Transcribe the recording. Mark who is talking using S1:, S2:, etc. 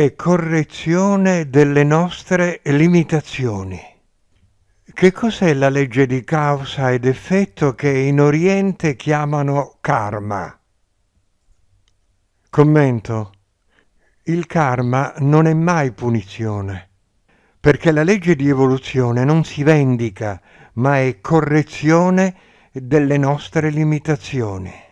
S1: e correzione delle nostre limitazioni. Che cos'è la legge di causa ed effetto che in Oriente chiamano karma? Commento. Il karma non è mai punizione, perché la legge di evoluzione non si vendica, ma è correzione delle nostre limitazioni.